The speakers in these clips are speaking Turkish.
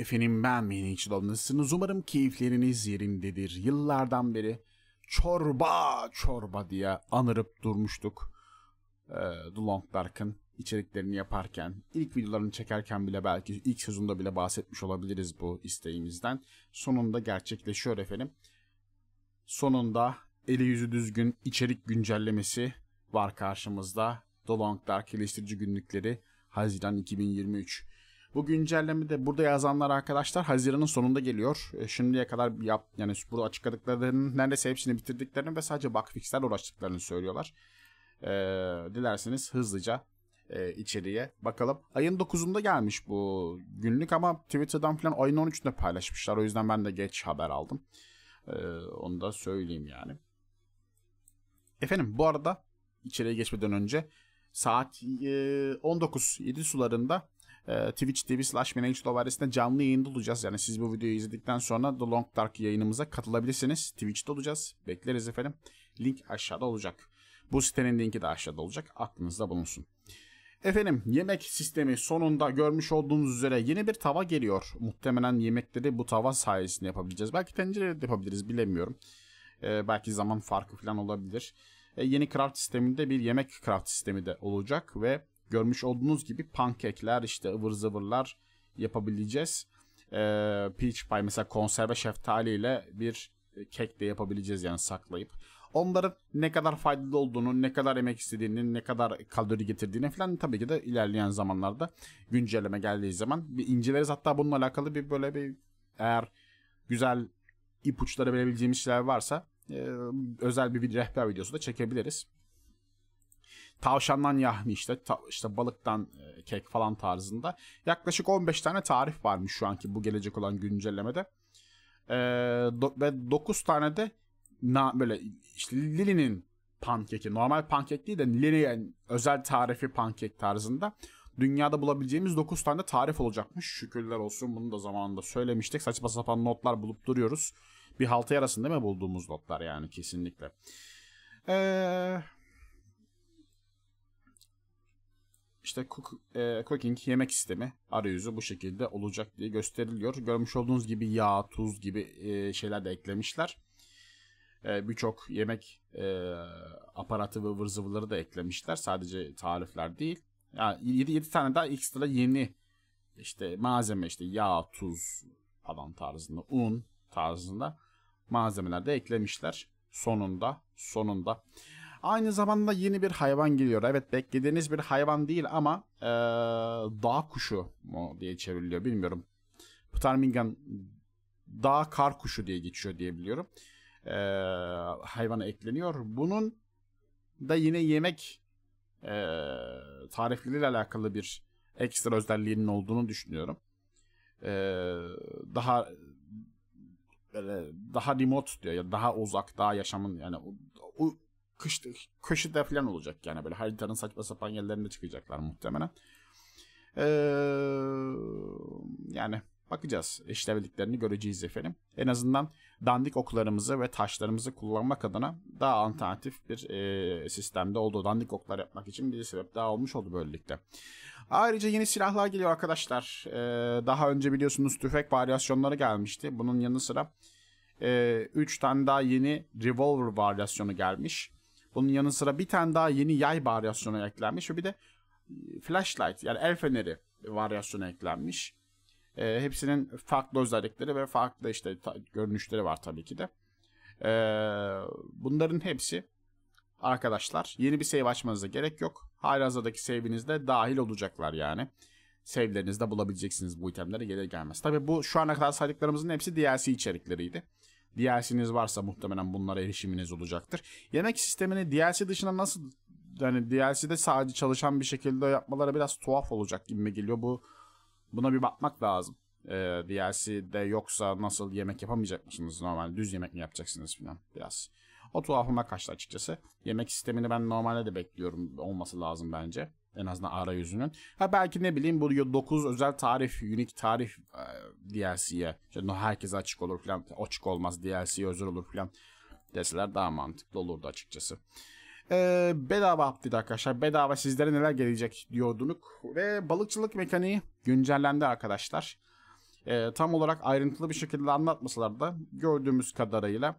Efendim ben Mehmet Dalınızsınız. Umarım keyifleriniz yerindedir. Yıllardan beri çorba çorba diye anırıp durmuştuk. Ee, The Long Dark'ın içeriklerini yaparken, ilk videolarını çekerken bile belki ilk sezonda bile bahsetmiş olabiliriz bu isteğimizden. Sonunda gerçekleşiyor efendim. Sonunda eli yüzü düzgün içerik güncellemesi var karşımızda. The Long Dark Eleştirici Günlükleri Haziran 2023. Bu güncelleme de burada yazanlar arkadaşlar Haziran'ın sonunda geliyor. E, şimdiye kadar yap yani burada açıkladıklarının neredeyse hepsini bitirdiklerini ve sadece bug fixlerle uğraştıklarını söylüyorlar. E, dilerseniz hızlıca e, içeriye bakalım. Ayın 9'unda gelmiş bu günlük ama Twitter'dan falan ayın 13'ünde paylaşmışlar. O yüzden ben de geç haber aldım. E, onu da söyleyeyim yani. Efendim bu arada içeriye geçmeden önce saat e, 19 7 sularında e, Twitch TV slash Manage adresinde canlı yayında olacağız. Yani siz bu videoyu izledikten sonra The Long Dark yayınımıza katılabilirsiniz. Twitch'te olacağız. Bekleriz efendim. Link aşağıda olacak. Bu sitenin linki de aşağıda olacak. Aklınızda bulunsun. Efendim yemek sistemi sonunda görmüş olduğunuz üzere yeni bir tava geliyor. Muhtemelen yemekleri bu tava sayesinde yapabileceğiz. Belki tencerede de yapabiliriz bilemiyorum. Ee, belki zaman farkı falan olabilir. Ee, yeni craft sisteminde bir yemek craft sistemi de olacak ve görmüş olduğunuz gibi pankekler işte ıvır zıvırlar yapabileceğiz. Ee, peach pie mesela konserve şeftali ile bir e, kek de yapabileceğiz yani saklayıp. Onların ne kadar faydalı olduğunu, ne kadar emek istediğini, ne kadar kalori getirdiğini falan tabii ki de ilerleyen zamanlarda güncelleme geldiği zaman bir inceleriz. Hatta bununla alakalı bir böyle bir eğer güzel ipuçları verebileceğimiz şeyler varsa e, özel bir rehber videosu da çekebiliriz tavşandan yahni işte ta, işte balıktan e, kek falan tarzında yaklaşık 15 tane tarif varmış şu anki bu gelecek olan güncellemede. E, do, ve 9 tane de na, böyle işte Lili'nin pankeki normal pankek değil de Lili'nin özel tarifi pankek tarzında dünyada bulabileceğimiz 9 tane tarif olacakmış. Şükürler olsun bunu da zamanında söylemiştik. Saçma sapan notlar bulup duruyoruz. Bir halta yarasın değil mi bulduğumuz notlar yani kesinlikle. Eee İşte cook, e, cooking yemek sistemi arayüzü bu şekilde olacak diye gösteriliyor. Görmüş olduğunuz gibi yağ, tuz gibi e, şeyler de eklemişler. E, Birçok yemek e, aparatı ve ıvır da eklemişler. Sadece tarifler değil. Yani 7, 7 tane daha ekstra yeni işte malzeme işte yağ, tuz falan tarzında, un tarzında malzemeler de eklemişler. Sonunda, sonunda. Aynı zamanda yeni bir hayvan geliyor. Evet beklediğiniz bir hayvan değil ama ee, dağ kuşu mu diye çevriliyor bilmiyorum. Ptarmingan dağ kar kuşu diye geçiyor diye biliyorum. E, hayvana ekleniyor. Bunun da yine yemek e, tarifleriyle alakalı bir ekstra özelliğinin olduğunu düşünüyorum. E, daha böyle daha remote diyor ya daha uzak daha yaşamın yani kış, köşede falan olacak yani böyle haritanın saçma sapan yerlerinde çıkacaklar muhtemelen. Ee, yani bakacağız işlevliklerini göreceğiz efendim. En azından dandik oklarımızı ve taşlarımızı kullanmak adına daha alternatif bir e, sistemde oldu. Dandik oklar yapmak için bir sebep daha olmuş oldu böylelikle. Ayrıca yeni silahlar geliyor arkadaşlar. Ee, daha önce biliyorsunuz tüfek varyasyonları gelmişti. Bunun yanı sıra 3 e, tane daha yeni revolver varyasyonu gelmiş. Bunun yanı sıra bir tane daha yeni yay varyasyonu eklenmiş ve bir de e, flashlight yani el feneri varyasyonu eklenmiş. E, hepsinin farklı özellikleri ve farklı işte görünüşleri var tabii ki de. E, bunların hepsi arkadaşlar yeni bir save açmanıza gerek yok. Halihazırdaki save'inizde dahil olacaklar yani. Save'lerinizde bulabileceksiniz bu itemleri gelir gelmez. Tabii bu şu ana kadar saydıklarımızın hepsi DLC içerikleriydi. DLC'niz varsa muhtemelen bunlara erişiminiz olacaktır. Yemek sistemini DLC dışında nasıl yani DLC'de sadece çalışan bir şekilde yapmaları biraz tuhaf olacak gibi geliyor. Bu buna bir bakmak lazım. Ee, DLC'de yoksa nasıl yemek yapamayacak mısınız normal düz yemek mi yapacaksınız filan biraz. O tuhafıma kaçtı açıkçası. Yemek sistemini ben normalde de bekliyorum olması lazım bence. En azından arayüzünün. Ha belki ne bileyim bu 9 özel tarif, unique tarif e, DLC'ye. İşte herkese açık olur falan. Açık olmaz DLC'ye özel olur falan deseler daha mantıklı olurdu açıkçası. Ee, bedava update arkadaşlar. Bedava sizlere neler gelecek diyorduk. Ve balıkçılık mekaniği güncellendi arkadaşlar. Ee, tam olarak ayrıntılı bir şekilde anlatmasalar da gördüğümüz kadarıyla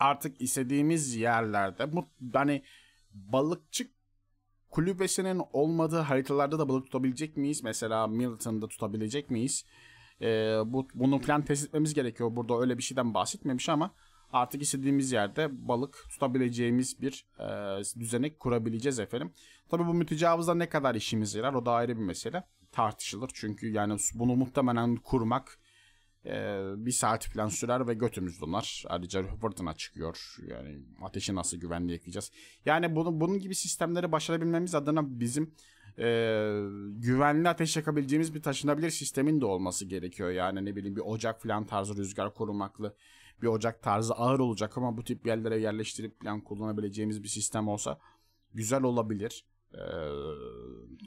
artık istediğimiz yerlerde hani balıkçı kulübesinin olmadığı haritalarda da balık tutabilecek miyiz? Mesela Milton'da tutabilecek miyiz? Ee, bu, bunu plan test etmemiz gerekiyor. Burada öyle bir şeyden bahsetmemiş ama artık istediğimiz yerde balık tutabileceğimiz bir e, düzenek kurabileceğiz efendim. Tabii bu mütecavızda ne kadar işimiz yarar o da ayrı bir mesele tartışılır. Çünkü yani bunu muhtemelen kurmak e, bir saat falan sürer ve götümüz donar. Ayrıca fırtına çıkıyor. Yani ateşi nasıl güvenli yakacağız? Yani bunu, bunun gibi sistemleri başarabilmemiz adına bizim e, güvenli ateş yakabileceğimiz bir taşınabilir sistemin de olması gerekiyor. Yani ne bileyim bir ocak falan tarzı rüzgar korumaklı bir ocak tarzı ağır olacak ama bu tip yerlere yerleştirip falan kullanabileceğimiz bir sistem olsa güzel olabilir. E,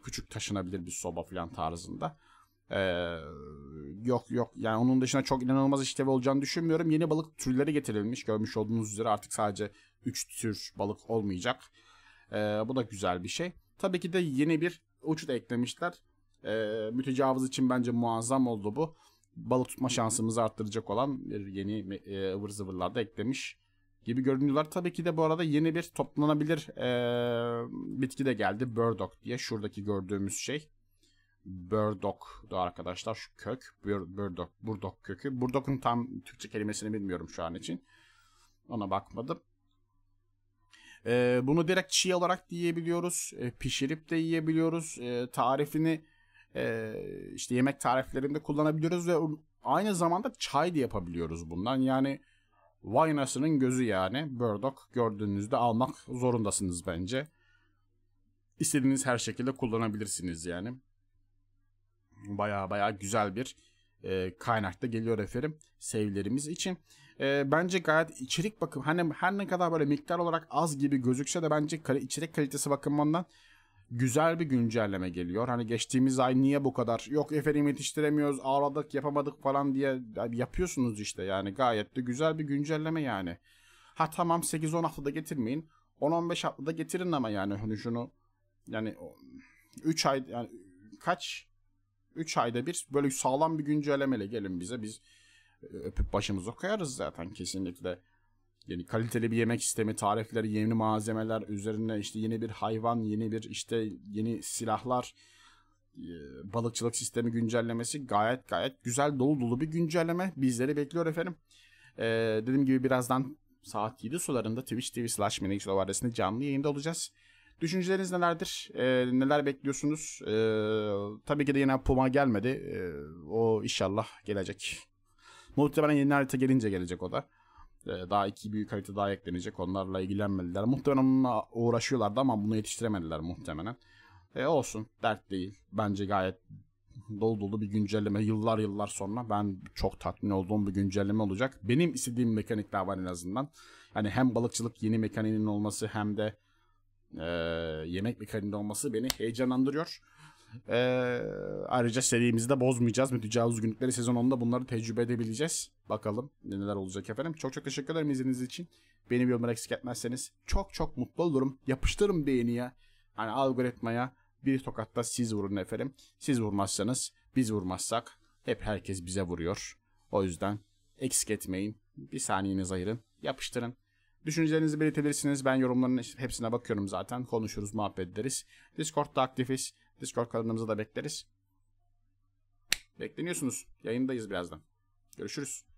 küçük taşınabilir bir soba falan tarzında. Ee, yok yok yani onun dışında çok inanılmaz işlevi olacağını düşünmüyorum. Yeni balık türleri getirilmiş. Görmüş olduğunuz üzere artık sadece 3 tür balık olmayacak. Ee, bu da güzel bir şey. Tabii ki de yeni bir uçut eklemişler. Ee, mütecavız için bence muazzam oldu bu. Balık tutma şansımızı arttıracak olan bir yeni e, ıvır zıvırlar da eklemiş gibi görünüyorlar. Tabii ki de bu arada yeni bir toplanabilir e, bitki de geldi. Burdock diye şuradaki gördüğümüz şey. Burdock da arkadaşlar şu kök. Burdock, Burdock kökü. Burdock'un tam Türkçe kelimesini bilmiyorum şu an için. Ona bakmadım. Ee, bunu direkt çiğ olarak da yiyebiliyoruz. Ee, pişirip de yiyebiliyoruz. Ee, tarifini e, işte yemek tariflerinde kullanabiliyoruz ve aynı zamanda çay da yapabiliyoruz bundan. Yani vay gözü yani. Burdock gördüğünüzde almak zorundasınız bence. İstediğiniz her şekilde kullanabilirsiniz yani. Baya baya güzel bir e, kaynakta geliyor efendim save'lerimiz için. E, bence gayet içerik bakım hani her ne kadar böyle miktar olarak az gibi gözükse de bence içerik kalitesi bakımından güzel bir güncelleme geliyor. Hani geçtiğimiz ay niye bu kadar yok efendim yetiştiremiyoruz ağladık yapamadık falan diye yapıyorsunuz işte yani gayet de güzel bir güncelleme yani. Ha tamam 8-10 haftada getirmeyin 10-15 haftada getirin ama yani hani şunu yani 3 ay yani kaç 3 ayda bir böyle sağlam bir güncellemeyle gelin bize biz e, öpüp başımızı koyarız zaten kesinlikle. Yani kaliteli bir yemek sistemi, tarifleri, yeni malzemeler üzerine işte yeni bir hayvan, yeni bir işte yeni silahlar, e, balıkçılık sistemi güncellemesi gayet gayet güzel dolu dolu bir güncelleme bizleri bekliyor efendim. Ee, dediğim gibi birazdan saat 7 sularında Twitch TV slash Minix adresinde canlı yayında olacağız. Düşünceleriniz nelerdir? E, neler bekliyorsunuz? E, tabii ki de yine Puma gelmedi. E, o inşallah gelecek. Muhtemelen yeni harita gelince gelecek o da. E, daha iki büyük harita daha eklenecek. Onlarla ilgilenmediler. Muhtemelen onunla uğraşıyorlardı ama bunu yetiştiremediler muhtemelen. E, olsun. Dert değil. Bence gayet dolu dolu bir güncelleme yıllar yıllar sonra ben çok tatmin olduğum bir güncelleme olacak. Benim istediğim mekanikler var en azından. Hani hem balıkçılık yeni mekaniğinin olması hem de e, yemek mekaninde olması beni heyecanlandırıyor. E, ayrıca serimizi de bozmayacağız. Mütecavüz günlükleri sezon 10'da bunları tecrübe edebileceğiz. Bakalım neler olacak efendim. Çok çok teşekkür ederim izlediğiniz için. Beni bir yorumlar eksik etmezseniz çok çok mutlu olurum. Yapıştırın beğeniye. Hani algoritmaya bir tokatta siz vurun efendim. Siz vurmazsanız biz vurmazsak hep herkes bize vuruyor. O yüzden eksik etmeyin. Bir saniyeniz ayırın. Yapıştırın. Düşüncelerinizi belirtebilirsiniz. Ben yorumların hepsine bakıyorum zaten. Konuşuruz, muhabbet ederiz. Discord'da aktifiz. Discord kanalımızı da bekleriz. Bekleniyorsunuz. Yayındayız birazdan. Görüşürüz.